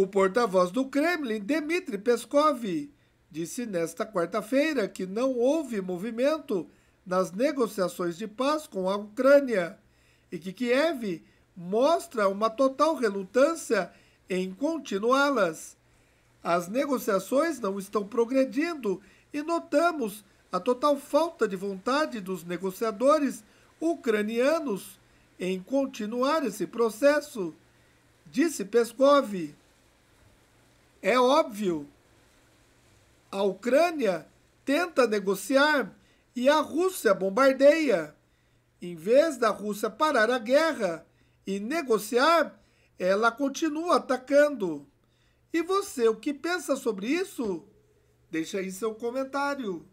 O porta-voz do Kremlin, Dmitry Peskov, disse nesta quarta-feira que não houve movimento nas negociações de paz com a Ucrânia e que Kiev mostra uma total relutância em continuá-las. As negociações não estão progredindo e notamos a total falta de vontade dos negociadores ucranianos em continuar esse processo, disse Peskov. É óbvio. A Ucrânia tenta negociar e a Rússia bombardeia. Em vez da Rússia parar a guerra e negociar, ela continua atacando. E você, o que pensa sobre isso? Deixa aí seu comentário.